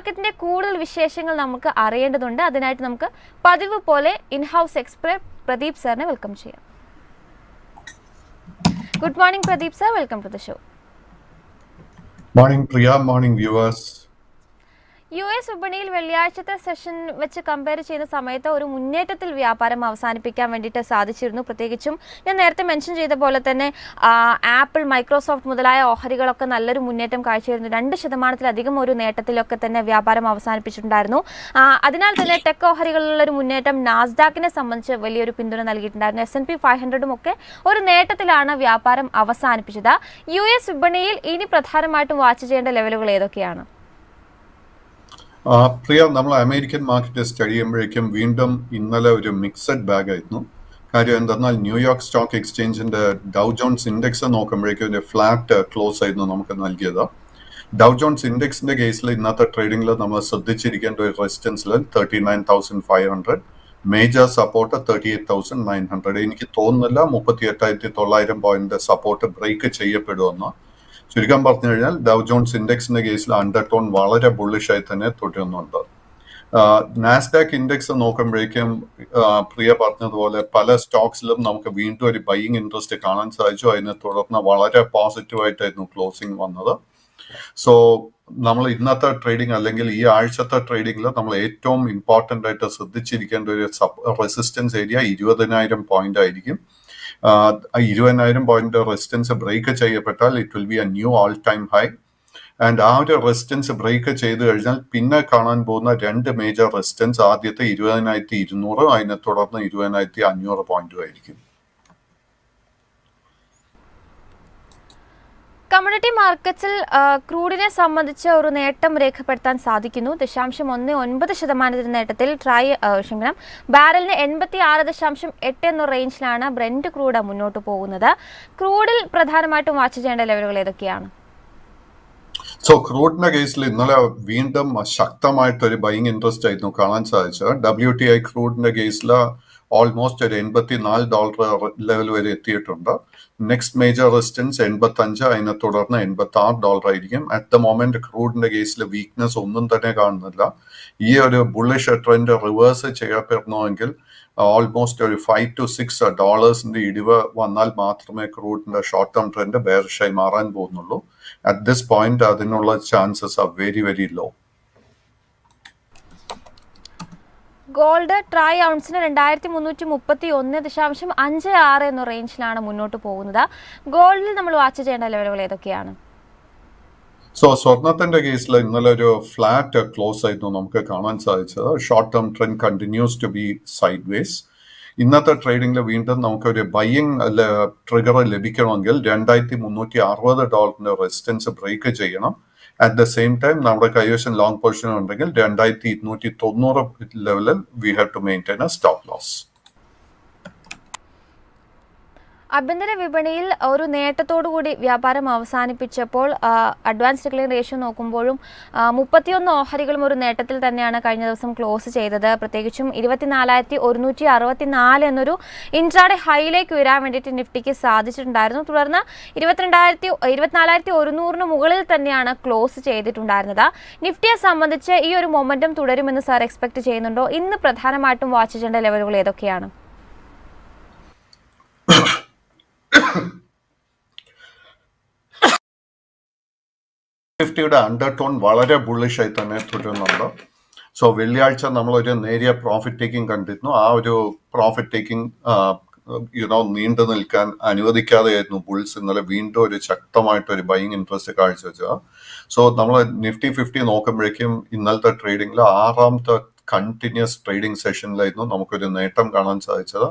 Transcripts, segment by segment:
മാർക്കറ്റിന്റെ കൂടുതൽ വിശേഷങ്ങൾ നമുക്ക് അറിയേണ്ടതുണ്ട് അതിനായിട്ട് നമുക്ക് പതിവ് പോലെ ഇൻഹൗസ് എക്സ്പ്രസ് പ്രദീപ് സാറിനെ വെൽക്കം ചെയ്യാം good morning Pradeep sir welcome to the show morning Priya morning viewers U S വിപണിയിൽ വെള്ളിയാഴ്ചത്തെ സെഷൻ വെച്ച് കമ്പയർ ചെയ്യുന്ന സമയത്ത് ഒരു മുന്നേറ്റത്തിൽ വ്യാപാരം അവസാനിപ്പിക്കാൻ വേണ്ടിയിട്ട് സാധിച്ചിരുന്നു പ്രത്യേകിച്ചും ഞാൻ നേരത്തെ മെൻഷൻ ചെയ്ത പോലെ തന്നെ ആപ്പിൾ മൈക്രോസോഫ്റ്റ് മുതലായ ഓഹരികളൊക്കെ നല്ലൊരു മുന്നേറ്റം കാഴ്ചയായിരുന്നു രണ്ട് ശതമാനത്തിലധികം ഒരു നേട്ടത്തിലൊക്കെ തന്നെ വ്യാപാരം അവസാനിപ്പിച്ചിട്ടുണ്ടായിരുന്നു അതിനാൽ തന്നെ ടെക് ഓഹരികളിലുള്ള ഒരു മുന്നേറ്റം നാസ്ഡാക്കിനെ സംബന്ധിച്ച് വലിയൊരു പിന്തുണ നൽകിയിട്ടുണ്ടായിരുന്നു എസ് എൻ പി ഫൈവ് ഹൺഡ്രഡും ഒക്കെ ഒരു നേട്ടത്തിലാണ് വ്യാപാരം അവസാനിപ്പിച്ചത് യു എസ് വിപണിയിൽ ഇനി പ്രധാനമായിട്ടും വാച്ച് ചെയ്യേണ്ട ലെവലുകൾ ഏതൊക്കെയാണ് പ്രിയ നമ്മൾ അമേരിക്കൻ മാർക്കറ്റ് സ്റ്റഡി ചെയ്യുമ്പോഴേക്കും വീണ്ടും ഇന്നലെ ഒരു മിക്സഡ് ബാഗ് ആയിരുന്നു കാര്യം എന്തെന്നാൽ ന്യൂയോർക്ക് സ്റ്റോക്ക് എക്സ്ചേഞ്ചിന്റെ ഡൗ ജോൺസ് ഇൻഡെക്സ് നോക്കുമ്പോഴേക്കും ഒരു ഫ്ലാറ്റ് ക്ലോസ് ആയിരുന്നു നമുക്ക് നൽകിയത് ഡൗ ജോൺസ് ഇൻഡെക്സിന്റെ കേസിൽ ഇന്നത്തെ ട്രേഡിംഗിൽ നമ്മൾ ശ്രദ്ധിച്ചിരിക്കേണ്ട ഒരു റെസിസ്റ്റൻസിൽ thirty nine thousand five hundred major support thirty eight thousand nine hundred എനിക്ക് തോന്നുന്നില്ല മുപ്പത്തി എട്ടായിരത്തി തൊള്ളായിരം പോയിന്റ് സപ്പോർട്ട് ബ്രേക്ക് ചെയ്യപ്പെടുമെന്ന് ചുരുക്കം പറഞ്ഞു കഴിഞ്ഞാൽ ഡവ് ജോൺസ് ഇൻഡെക്സിന്റെ കേസിൽ അണ്ടർ ടോൺ വളരെ ബുള്ളിഷായി തന്നെ തുടരുന്നുണ്ട് നാസ്ഡാക്ക് ഇൻഡെക്സ് നോക്കുമ്പോഴേക്കും പ്രിയ പറഞ്ഞതുപോലെ പല സ്റ്റോക്സിലും നമുക്ക് വീണ്ടും ഒരു ബൈയിങ് ഇൻട്രസ്റ്റ് കാണാൻ സാധിച്ചു അതിനെ തുടർന്ന് വളരെ പോസിറ്റീവായിട്ടായിരുന്നു ക്ലോസിംഗ് വന്നത് സോ നമ്മൾ ഇന്നത്തെ ട്രേഡിംഗ് അല്ലെങ്കിൽ ഈ ആഴ്ചത്തെ ട്രേഡിംഗിൽ നമ്മൾ ഏറ്റവും ഇമ്പോർട്ടൻ്റ് ആയിട്ട് ശ്രദ്ധിച്ചിരിക്കേണ്ട ഒരു റെസിസ്റ്റൻസ് ഏരിയ ഇരുപതിനായിരം പോയിന്റ് ആയിരിക്കും ഇരുപതിനായിരം പോയിന്റ് റെസിസ്റ്റൻസ് ബ്രേക്ക് ചെയ്യപ്പെട്ടാൽ it will be a new all time high and ആ ഒരു റെസിസ്റ്റൻസ് ബ്രേക്ക് ചെയ്ത് കഴിഞ്ഞാൽ പിന്നെ കാണാൻ പോകുന്ന രണ്ട് മേജർ റെസിസ്റ്റൻസ് ആദ്യത്തെ ഇരുപതിനായിരത്തി ഇരുന്നൂറ് അതിനെ തുടർന്ന് ഇരുപതിനായിരത്തി അഞ്ഞൂറ് പോയിന്റും ആയിരിക്കും കമ്മ്യൂണിറ്റി മാർക്കറ്റ്സിൽ ക്രൂഡിനെ സംബന്ധിച്ച് ഒരു നേട്ടം രേഖപ്പെടുത്താൻ സാധിക്കുന്നു ദശാംശം ഒന്ന് ഒൻപത് ശതമാനത്തിന് നേട്ടത്തിൽ ട്രൈ ക്ഷമിക്കണം ബാരലിന് എൺപത്തി ആറ് ദശാംശം എട്ട് എന്ന റേഞ്ചിലാണ് ബ്രെൻഡ് ക്രൂഡ് മുന്നോട്ട് പോകുന്നത് ക്രൂഡിൽ പ്രധാനമായിട്ടും വാച്ച് ചെയ്യേണ്ട ലെവലുകൾ ഏതൊക്കെയാണ് സോ ക്രൂഡിന്റെ കേസിൽ ഇന്നലെ വീണ്ടും ശക്തമായിട്ടൊരു ബൈങ് ഇൻട്രസ്റ്റ് ആയിരുന്നു കാണാൻ സാധിച്ചത് ഡബ്ല്യു ടി ഐ ക്രൂഡിന്റെ കേസിൽ ഓൾമോസ്റ്റ് ഒരു എൺപത്തി നാല് ഡോളർ ലെവൽ വരെ എത്തിയിട്ടുണ്ട് നെക്സ്റ്റ് മേജർ റെസിസ്റ്റൻസ് അഞ്ച് അതിനെ തുടർന്ന് എൺപത്തി ആറ് ഡോളർ ആയിരിക്കും അറ്റ് ദ മൊമെന്റ് ക്രൂഡിന്റെ കേസിൽ വീക്ക്നെസ് ഒന്നും തന്നെ കാണുന്നില്ല ഈ ഒരു ബുള്ളിഷ് ട്രെൻഡ് റിവേഴ്സ് ചെയ്യപ്പെടുന്നുവെങ്കിൽ ഓൾമോസ്റ്റ് ഒരു ഫൈവ് ടു സിക്സ് ഡോളേഴ്സിന്റെ ഇടിവ് വന്നാൽ മാത്രമേ ക്രൂഡിന്റെ ഷോർട്ട് ടേം ട്രെൻഡ് ബെയർഷായി മാറാൻ പോകുന്നുള്ളൂ അറ്റ് ദിസ് പോയിന്റ് അതിനുള്ള chances are very very low gold try ഔൺസിന് രണ്ടായിരത്തി മുന്നൂറ്റി മുപ്പത്തി ഒന്ന് ദശാംശം അഞ്ച് ആറ് എന്ന റേഞ്ചിലാണ് മുന്നോട്ട് പോകുന്നത് ഗോൾഡിൽ നമ്മൾ വാച്ച് ചെയ്യേണ്ട ലെവലുകൾ ഏതൊക്കെയാണ് സോ സ്വർണത്തിന്റെ കേസിൽ ഇന്നലെ ഒരു ഫ്ലാറ്റ് ക്ലോസ് ആയിരുന്നു നമുക്ക് കാണാൻ സാധിച്ചത് short term trend continues to be sideways ഇന്നത്തെ ട്രേഡിംഗിൽ വീണ്ടും നമുക്കൊരു ബയ്യിങ് ട്രിഗർ ലഭിക്കണമെങ്കിൽ രണ്ടായിരത്തി മുന്നൂറ്റി അറുപത് ഡോളറിന്റെ റെസിസ്റ്റൻസ് ബ്രേക്ക് ചെയ്യണം അറ്റ് ദ സെയിം ടൈം നമ്മുടെ കൈവശം ലോങ് പൊസിഷൻ ഉണ്ടെങ്കിൽ രണ്ടായിരത്തി ഇരുന്നൂറ്റി തൊണ്ണൂറ് ലെവലിൽ we have to maintain a stop loss ആഭ്യന്തര വിപണിയിൽ ഒരു നേട്ടത്തോടുകൂടി വ്യാപാരം അവസാനിപ്പിച്ചപ്പോൾ അഡ്വാൻസ് ഡിക്ലെയിൻ റേഷ്യോ നോക്കുമ്പോഴും മുപ്പത്തിയൊന്ന് ഓഹരികളും ഒരു നേട്ടത്തിൽ തന്നെയാണ് കഴിഞ്ഞ ദിവസം ക്ലോസ് ചെയ്തത് പ്രത്യേകിച്ചും ഇരുപത്തിനാലായിരത്തി ഒരുന്നൂറ്റി അറുപത്തിനാല് എന്നൊരു ഇൻട്രാഡെ ഹൈയിലേക്ക് ഉയരാൻ വേണ്ടിയിട്ട് നിഫ്റ്റിക്ക് സാധിച്ചിട്ടുണ്ടായിരുന്നു തുടർന്ന് ഇരുപത്തിരണ്ടായിരത്തി ഇരുപത്തിനാലായിരത്തി ഒരുന്നൂറിന് മുകളിൽ തന്നെയാണ് ക്ലോസ് ചെയ്തിട്ടുണ്ടായിരുന്നത് നിഫ്റ്റിയെ സംബന്ധിച്ച് ഈ ഒരു മൊമെൻറ്റം തുടരുമെന്ന് സാർ എക്സ്പെക്ട് ചെയ്യുന്നുണ്ടോ ഇന്ന് പ്രധാനമായിട്ടും വാച്ച് ചെയ്യേണ്ട ലെവലുകൾ ഏതൊക്കെയാണ് നിഫ്റ്റിയുടെ അണ്ടർ ടോൺ വളരെ ബുള്ളിഷായി തന്നെ തുടരുന്നുണ്ട് സോ വെള്ളിയാഴ്ച നമ്മളൊരു നേരിയ പ്രോഫിറ്റ് ടേക്കിംഗ് കണ്ടിരുന്നു ആ ഒരു പ്രോഫിറ്റ് ടേക്കിംഗ് യുനോ നീണ്ടു നിൽക്കാൻ അനുവദിക്കാതെയായിരുന്നു ബുൾസ് ഇന്നലെ വീണ്ടും ഒരു ശക്തമായിട്ട് ഒരു ബൈയിങ് ഇൻട്രസ്റ്റ് കാഴ്ചവെച്ചത് സോ നമ്മൾ നിഫ്റ്റി ഫിഫ്റ്റി നോക്കുമ്പോഴേക്കും ഇന്നലത്തെ ട്രേഡിംഗിൽ ആറാമത്തെ കണ്ടിന്യൂസ് ട്രേഡിംഗ് സെഷനിലായിരുന്നു നമുക്കൊരു നേട്ടം കാണാൻ സാധിച്ചത്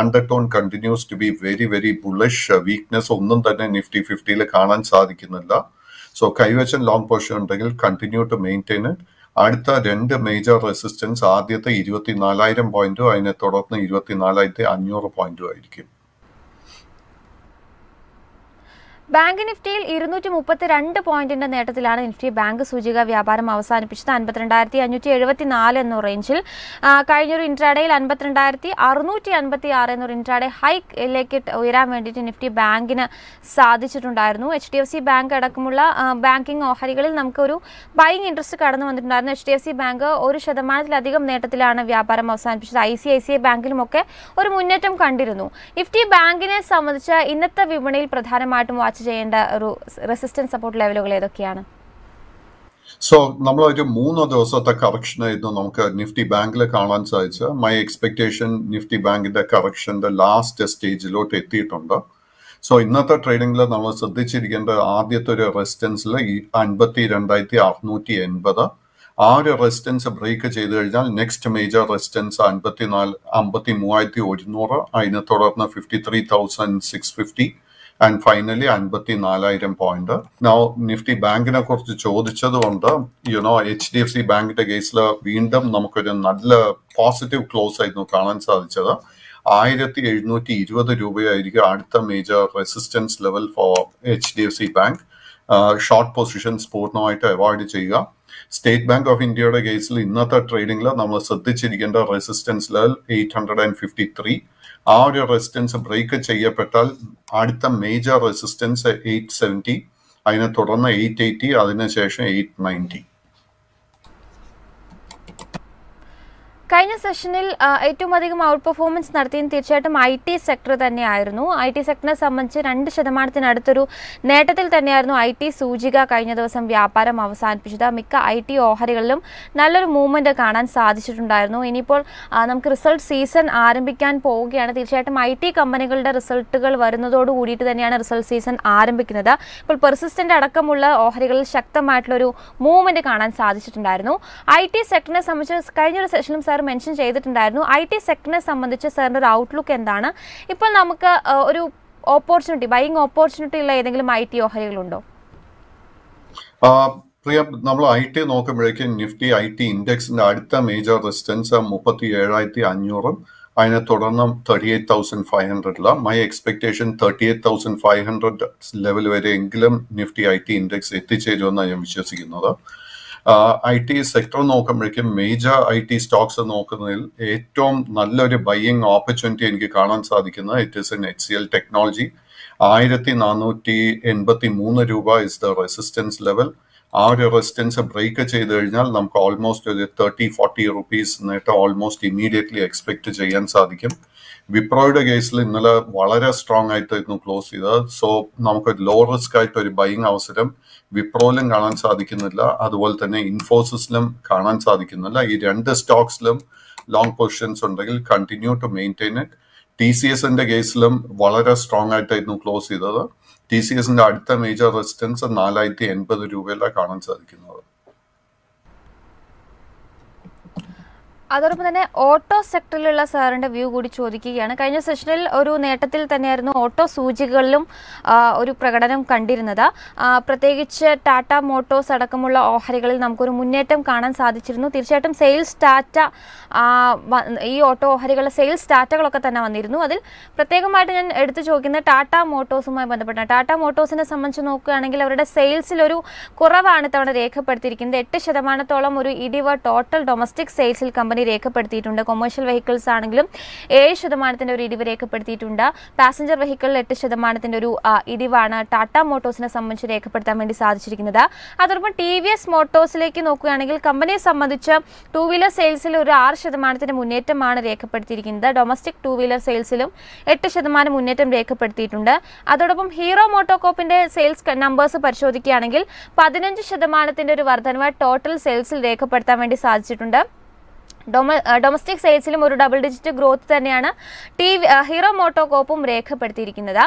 undertone continues to be very very bullish weakness ഒന്നും തന്നെ നിഫ്റ്റി ഫിഫ്റ്റിയിൽ കാണാൻ സാധിക്കുന്നില്ല സോ കൈവശൻ ലോങ് പോർഷൻ ഉണ്ടെങ്കിൽ കണ്ടിന്യൂ ടു മെയിൻറ്റെയിൻ ഇറ്റ് അടുത്ത രണ്ട് മേജർ റെസിസ്റ്റൻസ് ആദ്യത്തെ ഇരുപത്തി നാലായിരം പോയിന്റും അതിനെ തുടർന്ന് ഇരുപത്തി നാലായിരത്തി അഞ്ഞൂറ് പോയിന്റും ആയിരിക്കും ബാങ്ക് നിഫ്റ്റിയിൽ ഇരുന്നൂറ്റി മുപ്പത്തി രണ്ട് പോയിന്റിന്റെ നേട്ടത്തിലാണ് നിഫ്റ്റി ബാങ്ക് സൂചിക വ്യാപാരം അവസാനിപ്പിച്ചത് അൻപത്തിരണ്ടായിരത്തി അഞ്ഞൂറ്റി എഴുപത്തി നാല് എന്ന റേഞ്ചിൽ കഴിഞ്ഞൊരു ഇൻട്രാഡേയിൽ അൻപത്തിരണ്ടായിരത്തി അറുന്നൂറ്റി അൻപത്തി ആറ് എന്നൊരു ഇൻട്രാഡേ ഹൈക്കിലേക്ക് ഉയരാൻ വേണ്ടിയിട്ട് നിഫ്റ്റി ബാങ്കിന് സാധിച്ചിട്ടുണ്ടായിരുന്നു H D F C bank അടക്കമുള്ള ബാങ്കിങ് ഓഹരികളിൽ നമുക്കൊരു ബൈങ് ഇൻട്രസ്റ്റ് കടന്നു വന്നിട്ടുണ്ടായിരുന്നു H D F C bank ഒരു ശതമാനത്തിലധികം നേട്ടത്തിലാണ് വ്യാപാരം അവസാനിപ്പിച്ചത് I C I C I ബാങ്കിലുമൊക്കെ ഒരു മുന്നേറ്റം കണ്ടിരുന്നു നിഫ്റ്റി ബാങ്കിനെ സംബന്ധിച്ച് ഇന്നത്തെ വിപണിയിൽ പ്രധാനമായിട്ടും വാച്ച് വാച്ച് ചെയ്യേണ്ട ഒരു റെസിസ്റ്റൻസ് സപ്പോർട്ട് ലെവലുകൾ ഏതൊക്കെയാണ് സോ നമ്മൾ ഒരു മൂന്ന് ദിവസത്തെ കറക്ഷൻ ആയിരുന്നു നമുക്ക് നിഫ്റ്റി ബാങ്കിൽ കാണാൻ സാധിച്ചത് മൈ എക്സ്പെക്ടേഷൻ നിഫ്റ്റി ബാങ്കിന്റെ കറക്ഷന്റെ ലാസ്റ്റ് സ്റ്റേജിലോട്ട് എത്തിയിട്ടുണ്ട് സോ ഇന്നത്തെ ട്രേഡിംഗിൽ നമ്മൾ ശ്രദ്ധിച്ചിരിക്കേണ്ട ആദ്യത്തെ ഒരു റെസിസ്റ്റൻസിൽ ഈ അൻപത്തി രണ്ടായിരത്തി അറുന്നൂറ്റി എൺപത് ആ ഒരു റെസിസ്റ്റൻസ് ബ്രേക്ക് ചെയ്ത് കഴിഞ്ഞാൽ നെക്സ്റ്റ് മേജർ റെസിസ്റ്റൻസ് അൻപത്തിനാല് അമ്പത്തി മൂവായിരത്തി ഒരുന്നൂറ് അതിനെ തുടർന്ന് fifty three thousand six fifty and finally അൻപത്തി നാലായിരം പോയിന്റ് നോ നിഫ്റ്റി ബാങ്കിനെ കുറിച്ച് ചോദിച്ചത് കൊണ്ട് you know H D F C ബാങ്കിന്റെ കേസിൽ വീണ്ടും നമുക്കൊരു നല്ല പോസിറ്റീവ് ക്ലോസ് ആയിരുന്നു കാണാൻ സാധിച്ചത് ആയിരത്തി എഴുന്നൂറ്റി ഇരുപത് രൂപയായിരിക്കും അടുത്ത major resistance level for H D F C bank short positions പൂർണ്ണമായിട്ട് അവോയ്ഡ് ചെയ്യുക സ്റ്റേറ്റ് ബാങ്ക് ഓഫ് ഇന്ത്യയുടെ കേസിൽ ഇന്നത്തെ ട്രേഡിംഗിൽ നമ്മൾ ശ്രദ്ധിച്ചിരിക്കേണ്ട resistance level eight hundred and fifty three ആ ഒരു റെസിസ്റ്റൻസ് ബ്രേക്ക് ചെയ്യപ്പെട്ടാൽ അടുത്ത മേജർ റെസിസ്റ്റൻസ് എയ്റ്റ് സെവൻറ്റി അതിനെ തുടർന്ന് എയ്റ്റ് എയ്റ്റി അതിനുശേഷം എയ്റ്റ് നയൻറ്റി കഴിഞ്ഞ സെഷനിൽ ഏറ്റവും അധികം ഔട്ട് പെർഫോമൻസ് നടത്തിയത് തീർച്ചയായിട്ടും ഐ ടി സെക്ടർ തന്നെയായിരുന്നു ഐ ടി സെക്ടറിനെ സംബന്ധിച്ച് രണ്ട് ശതമാനത്തിനടുത്തൊരു നേട്ടത്തിൽ തന്നെയായിരുന്നു ഐ ടി സൂചിക കഴിഞ്ഞ ദിവസം വ്യാപാരം അവസാനിപ്പിച്ചത് മിക്ക ഐ ടി ഓഹരികളിലും നല്ലൊരു മൂവ്മെന്റ് കാണാൻ സാധിച്ചിട്ടുണ്ടായിരുന്നു ഇനിയിപ്പോൾ നമുക്ക് റിസൾട്ട് സീസൺ ആരംഭിക്കാൻ പോവുകയാണ് തീർച്ചയായിട്ടും ഐ ടി കമ്പനികളുടെ റിസൾട്ടുകൾ വരുന്നതോട് കൂടിയിട്ട് തന്നെയാണ് റിസൾട്ട് സീസൺ ആരംഭിക്കുന്നത് ഇപ്പോൾ പെർസിസ്റ്റന്റ് അടക്കമുള്ള ഓഹരികളിൽ ശക്തമായിട്ടുള്ളൊരു മൂവ്മെന്റ് കാണാൻ സാധിച്ചിട്ടുണ്ടായിരുന്നു ഐ ടി സെക്ടറിനെ സംബന്ധിച്ച് കഴിഞ്ഞൊരു സെഷനിലും സാർ മെൻഷൻ ചെയ്തിട്ടുണ്ടായിരുന്നു ഐ ടി സെക്ടറിനെ സംബന്ധിച്ച് സാറിൻ്റെ ഒരു ഔട്ട്ലുക്ക് എന്താണ് ഇപ്പോൾ നമുക്ക് ഒരു ഓപ്പർച്യൂണിറ്റി ബൈങ് ഓപ്പർച്യൂണിറ്റി ഉള്ള ഏതെങ്കിലും ഐ ടി ഓഹരികളുണ്ടോ പ്രിയ നമ്മൾ ഐ ടി നോക്കുമ്പോഴേക്കും നിഫ്റ്റി ഐ ടി ഇൻഡെക്സിന്റെ അടുത്ത മേജർ റെസിസ്റ്റൻസ് മുപ്പത്തി ഏഴായിരത്തി അഞ്ഞൂറും അതിനെ തുടർന്ന് തേർട്ടി എയ്റ്റ് തൗസൻഡ് ഫൈവ് ഹൺഡ്രഡിലാണ് my expectation thirty eight thousand five hundred level വരെയെങ്കിലും നിഫ്റ്റി ഐ ടി ഇൻഡെക്സ് എത്തിച്ചേരുമെന്നാണ് ഞാൻ വിശ്വസിക്കുന്നത് ഐ ടി സെക്ടർ നോക്കുമ്പോഴേക്കും മേജർ ഐ ടി സ്റ്റോക്സ് നോക്കുന്നതിൽ ഏറ്റവും നല്ലൊരു ബയ്യിങ് ഓപ്പർച്യൂണിറ്റി എനിക്ക് കാണാൻ സാധിക്കുന്നത് it is in H C L technology ആയിരത്തി നാനൂറ്റി എൺപത്തി മൂന്ന് രൂപ ഇസ് ദ റെസിസ്റ്റൻസ് ലെവൽ ആ ഒരു റെസിസ്റ്റൻസ് ബ്രേക്ക് ചെയ്ത് കഴിഞ്ഞാൽ നമുക്ക് ഓൾമോസ്റ്റ് ഒരു തേർട്ടി ഫോർട്ടി റുപ്പീസ് നേട്ടം ഓൾമോസ്റ്റ് ഇമീഡിയറ്റ്ലി എക്സ്പെക്ട് ചെയ്യാൻ സാധിക്കും വിപ്രോയുടെ കേസിൽ ഇന്നലെ വളരെ സ്ട്രോങ് ആയിട്ടായിരുന്നു ക്ലോസ് ചെയ്തത് സോ നമുക്ക് ലോ റിസ്ക് ആയിട്ട് ഒരു ബൈങ് അവസരം വിപ്രോയിലും കാണാൻ സാധിക്കുന്നില്ല അതുപോലെ തന്നെ ഇൻഫോസിസിലും കാണാൻ സാധിക്കുന്നില്ല ഈ രണ്ട് സ്റ്റോക്സിലും ലോങ് പൊസിഷൻസ് ഉണ്ടെങ്കിൽ continue to maintain it T C എസിന്റെ കേസിലും വളരെ സ്ട്രോങ് ആയിട്ടായിരുന്നു ക്ലോസ് ചെയ്തത് ടി സി എസിന്റെ അടുത്ത മേജർ റെസിസ്റ്റൻസ് നാലായിരത്തി എൺപത് രൂപയിലാണ് കാണാൻ സാധിക്കുന്നത് അതോടൊപ്പം തന്നെ ഓട്ടോ സെക്ടറിലുള്ള സാറിന്റെ വ്യൂ കൂടി ചോദിക്കുകയാണ് കഴിഞ്ഞ സെഷനിൽ ഒരു നേട്ടത്തിൽ തന്നെയായിരുന്നു ഓട്ടോ സൂചികകളിലും ഒരു പ്രകടനം കണ്ടിരുന്നത് പ്രത്യേകിച്ച് ടാറ്റ മോട്ടോസ് അടക്കമുള്ള ഓഹരികളിൽ നമുക്കൊരു മുന്നേറ്റം കാണാൻ സാധിച്ചിരുന്നു തീർച്ചയായിട്ടും സെയിൽസ് ടാറ്റ ഈ ഓട്ടോ ഓഹരികളുടെ സെയിൽസ് ടാറ്റകളൊക്കെ തന്നെ വന്നിരുന്നു അതിൽ പ്രത്യേകമായിട്ട് ഞാൻ എടുത്തു ചോദിക്കുന്ന ടാറ്റ മോട്ടോസുമായി ബന്ധപ്പെട്ട ടാറ്റ മോട്ടോസിനെ സംബന്ധിച്ച് നോക്കുകയാണെങ്കിൽ അവരുടെ സെയിൽസിലൊരു കുറവാണ് തവണ രേഖപ്പെടുത്തിയിരിക്കുന്നത് എട്ട് ശതമാനത്തോളം ഒരു ഇടിവ് ടോട്ടൽ ഡൊമസ്റ്റിക് സെയിൽസിൽ കമ്പനി ഇടിവ് രേഖപ്പെടുത്തിയിട്ടുണ്ട് കൊമേഴ്ഷ്യൽ വെഹിക്കിൾസ് ആണെങ്കിലും ഏഴ് ശതമാനത്തിന്റെ ഒരു ഇടിവ് രേഖപ്പെടുത്തിയിട്ടുണ്ട് പാസഞ്ചർ വെഹിക്കിളിൽ എട്ട് ശതമാനത്തിന്റെ ഒരു ഇടിവാണ് ടാറ്റ മോട്ടോഴ്സിനെ സംബന്ധിച്ച് രേഖപ്പെടുത്താൻ വേണ്ടി സാധിച്ചിരിക്കുന്നത് അതോടൊപ്പം ടി വി എസ് മോട്ടോഴ്സിലേക്ക് നോക്കുകയാണെങ്കിൽ കമ്പനിയെ സംബന്ധിച്ച് ടൂ വീലർ സെയിൽസിൽ ഒരു ആറ് ശതമാനത്തിന്റെ മുന്നേറ്റമാണ് രേഖപ്പെടുത്തിയിരിക്കുന്നത് ഡൊമസ്റ്റിക് ടൂ വീലർ സെയിൽസിലും എട്ട് ശതമാനം മുന്നേറ്റം രേഖപ്പെടുത്തിയിട്ടുണ്ട് അതോടൊപ്പം ഹീറോ മോട്ടോകോപ്പിന്റെ സെയിൽസ് നമ്പേഴ്സ് പരിശോധിക്കുകയാണെങ്കിൽ പതിനഞ്ച് ശതമാനത്തിന്റെ ഒരു വർധനവ് ടോട്ടൽ സെയിൽസിൽ രേഖപ്പെടുത്താൻ വേണ്ടി സാധിച്ചിട്ടുണ്ട് ഡൊമസ്റ്റിക് സെയിൽസിലും ഒരു ഡബിൾ ഡിജിറ്റ് ഗ്രോത്ത് തന്നെയാണ് ടി ഹീറോ മോട്ടോ കോപ്പും രേഖപ്പെടുത്തിയിരിക്കുന്നത്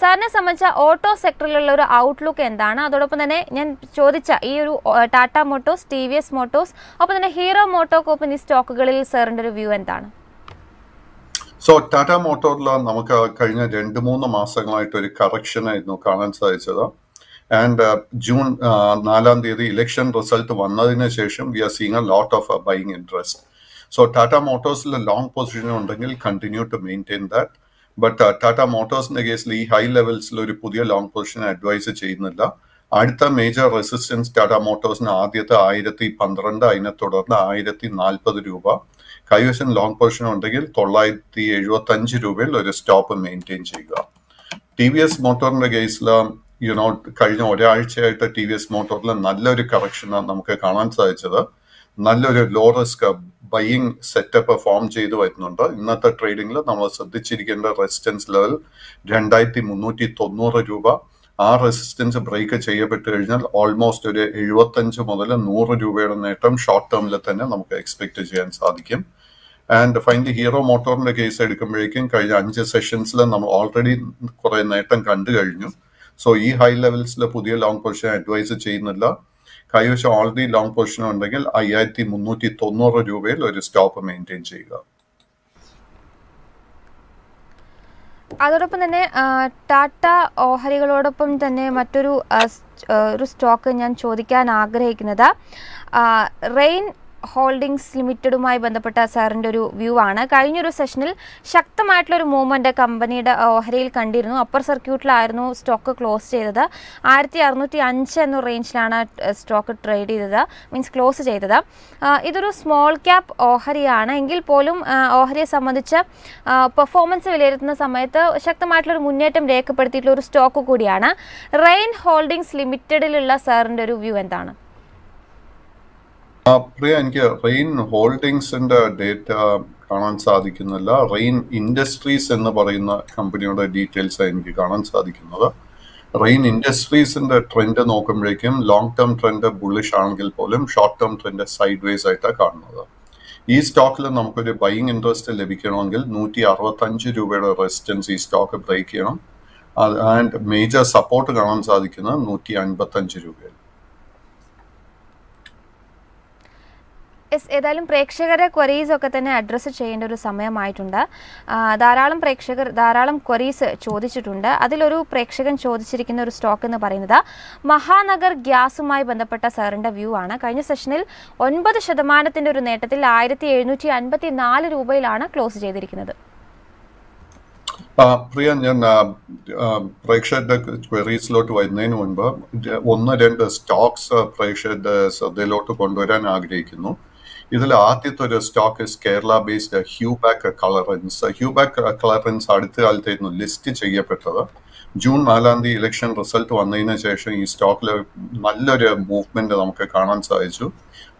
സാറിനെ സംബന്ധിച്ച ഓട്ടോ സെക്ടറിലുള്ള ഒരു ഔട്ട്ലുക്ക് എന്താണ് അതോടൊപ്പം തന്നെ ഞാൻ ചോദിച്ച ഈ ഒരു Tata Motors T V S Motors ഒപ്പം തന്നെ ഹീറോ മോട്ടോ കോപ്പ് ഈ സ്റ്റോക്കുകളിൽ സാറിന്റെ ഒരു വ്യൂ എന്താണ് സോ ടാറ്റ മോട്ടോറിൽ നമുക്ക് കഴിഞ്ഞ രണ്ട് മൂന്ന് മാസങ്ങളായിട്ട് ഒരു കറക്ഷൻ ആയിരുന്നു കാണാൻ സാധിച്ചത് ആൻഡ് ജൂൺ uh, uh, നാലാം തീയതി ഇലക്ഷൻ റിസൾട്ട് വന്നതിന് ശേഷം we are seeing a lot of buying interest so Tata മോട്ടോഴ്സിൽ ലോങ് പൊസിഷൻ ഉണ്ടെങ്കിൽ continue to maintain that but Tata മോട്ടോഴ്സിന്റെ കേസിൽ ഈ ഹൈ ലെവൽസിൽ ഒരു പുതിയ ലോങ് പൊസിഷൻ അഡ്വൈസ് ചെയ്യുന്നില്ല അടുത്ത മേജർ റെസിസ്റ്റൻസ് ടാറ്റ മോട്ടോഴ്സിന് ആദ്യത്തെ ആയിരത്തി പന്ത്രണ്ട് അതിനെ തുടർന്ന് ആയിരത്തി നാൽപ്പത് രൂപ കൈവശം ലോങ് പൊസിഷൻ ഉണ്ടെങ്കിൽ തൊള്ളായിരത്തി എഴുപത്തി അഞ്ച് രൂപയിൽ ഒരു സ്റ്റോപ്പ് മെയിൻറ്റെയിൻ ചെയ്യുക ടി വി എസ് മോട്ടോറിന്റെ കേസിൽ യുനോ കഴിഞ്ഞ ഒരാഴ്ചയായിട്ട് ടി വി എസ് മോട്ടോറിൽ നല്ലൊരു കറക്ഷനാണ് നമുക്ക് കാണാൻ സാധിച്ചത് നല്ലൊരു low risk buying setup form ചെയ്ത് വരുന്നുണ്ട് ഇന്നത്തെ ട്രേഡിംഗിൽ നമ്മൾ ശ്രദ്ധിച്ചിരിക്കേണ്ട റെസിസ്റ്റൻസ് ലെവൽ രണ്ടായിരത്തി മുന്നൂറ്റി തൊണ്ണൂറ് രൂപ ആ റെസിസ്റ്റൻസ് ബ്രേക്ക് ചെയ്യപ്പെട്ട് കഴിഞ്ഞാൽ ഓൾമോസ്റ്റ് ഒരു എഴുപത്തഞ്ച് മുതൽ നൂറ് രൂപയുടെ നേട്ടം ഷോർട്ട് ടേമിൽ തന്നെ നമുക്ക് എക്സ്പെക്ട് ചെയ്യാൻ സാധിക്കും ആൻഡ് ഫൈനലി ഹീറോ മോട്ടോറിന്റെ കേസ് എടുക്കുമ്പോഴേക്കും കഴിഞ്ഞ അഞ്ച് സെഷൻസിൽ നമ്മൾ ഓൾറെഡി കുറെ നേട്ടം കണ്ടു കഴിഞ്ഞു സോ ഈ ഹൈ ലെവൽസിൽ പുതിയ ലോങ് പൊസിഷൻ അഡ്വൈസ് ചെയ്യുന്നില്ല കൈവശം ഓൾറെഡി ലോങ് പൊസിഷൻ ഉണ്ടെങ്കിൽ അയ്യായിരത്തി മുന്നൂറ്റി തൊണ്ണൂറ് രൂപയിൽ ഒരു സ്റ്റോപ്പ് മെയിൻറ്റെയിൻ ചെയ്യുക അതോടൊപ്പം തന്നെ ടാറ്റ ഓഹരികളോടൊപ്പം തന്നെ മറ്റൊരു ഒരു സ്റ്റോക്ക് ഞാൻ ചോദിക്കാൻ ആഗ്രഹിക്കുന്നത് റെയിൻ ഹോൾഡിംഗ്സ് ലിമിറ്റഡുമായി ബന്ധപ്പെട്ട സാറിൻ്റെ ഒരു വ്യൂ ആണ് കഴിഞ്ഞൊരു സെഷനിൽ ശക്തമായിട്ടുള്ള ഒരു മൂവ്മെൻറ്റ് കമ്പനിയുടെ ഓഹരിയിൽ കണ്ടിരുന്നു അപ്പർ സർക്യൂട്ടിലായിരുന്നു സ്റ്റോക്ക് ക്ലോസ് ചെയ്തത് ആയിരത്തി അറുന്നൂറ്റി അഞ്ച് എന്ന റേഞ്ചിലാണ് സ്റ്റോക്ക് ട്രേഡ് ചെയ്തത് മീൻസ് ക്ലോസ് ചെയ്തത് ഇതൊരു സ്മോൾ ക്യാപ്പ് ഓഹരിയാണ് എങ്കിൽ പോലും ഓഹരിയെ സംബന്ധിച്ച് പെർഫോമൻസ് വിലയിരുത്തുന്ന സമയത്ത് ശക്തമായിട്ടുള്ളൊരു മുന്നേറ്റം രേഖപ്പെടുത്തിയിട്ടുള്ള ഒരു സ്റ്റോക്ക് കൂടിയാണ് റെയിൻ ഹോൾഡിംഗ്സ് ലിമിറ്റഡിലുള്ള സാറിൻ്റെ ഒരു വ്യൂ എന്താണ് പ്രിയ എനിക്ക് റെയിൻ ഹോൾഡിങ്സിന്റെ ഡേറ്റ കാണാൻ സാധിക്കുന്നില്ല റെയിൻ ഇൻഡസ്ട്രീസ് എന്ന് പറയുന്ന കമ്പനിയുടെ ഡീറ്റെയിൽസ് എനിക്ക് കാണാൻ സാധിക്കുന്നത് റെയിൻ ഇൻഡസ്ട്രീസിന്റെ ട്രെൻഡ് നോക്കുമ്പോഴേക്കും ലോങ് ടേം ട്രെൻഡ് ബുള്ളിഷ് ആണെങ്കിൽ പോലും short term trend sideways ആയിട്ടാണ് കാണുന്നത് ഈ സ്റ്റോക്കിൽ നമുക്കൊരു ബൈങ് ഇൻട്രസ്റ്റ് ലഭിക്കണമെങ്കിൽ നൂറ്റി അറുപത്തഞ്ച് രൂപയുടെ റെസിസ്റ്റൻസ് ഈ സ്റ്റോക്ക് ബ്രേക്ക് ചെയ്യണം ആൻഡ് മേജർ സപ്പോർട്ട് കാണാൻ സാധിക്കുന്നത് നൂറ്റി അൻപത്തഞ്ച് രൂപയിൽ യെസ് ഏതായാലും പ്രേക്ഷകരെ ക്വറീസ് ഒക്കെ തന്നെ അഡ്രസ്സ് ചെയ്യേണ്ട ഒരു സമയമായിട്ടുണ്ട് ധാരാളം പ്രേക്ഷകർ ധാരാളം ക്വറീസ് ചോദിച്ചിട്ടുണ്ട് അതിലൊരു പ്രേക്ഷകൻ ചോദിച്ചിരിക്കുന്ന ഒരു സ്റ്റോക്ക് എന്ന് പറയുന്നത് മഹാനഗർ ഗ്യാസുമായി ബന്ധപ്പെട്ട സാറിൻ്റെ വ്യൂ ആണ് കഴിഞ്ഞ സെഷനിൽ ഒൻപത് ശതമാനത്തിൻ്റെ ഒരു നേട്ടത്തിൽ ആയിരത്തി എഴുന്നൂറ്റി അൻപത്തി നാല് രൂപയിലാണ് ക്ലോസ് ചെയ്തിരിക്കുന്നത് പ്രിയ ഞാൻ പ്രേക്ഷകരുടെ ക്വയറീസിലോട്ട് വരുന്നതിന് മുൻപ് ഒന്ന് രണ്ട് സ്റ്റോക്സ് പ്രേക്ഷകരുടെ ശ്രദ്ധയിലോട്ട് കൊണ്ടുവരാൻ ആഗ്രഹിക്കുന്നു ഇതിൽ ആദ്യത്തെ ഒരു stock Kerala based Heubach colorants Heubach colorants അടുത്ത കാലത്തായിരുന്നു ലിസ്റ്റ് ചെയ്യപ്പെട്ടത് ജൂൺ നാലാം തീയതി ഇലക്ഷൻ റിസൾട്ട് വന്നതിന് ശേഷം ഈ സ്റ്റോക്കിൽ നല്ലൊരു മൂവ്മെന്റ് നമുക്ക് കാണാൻ സാധിച്ചു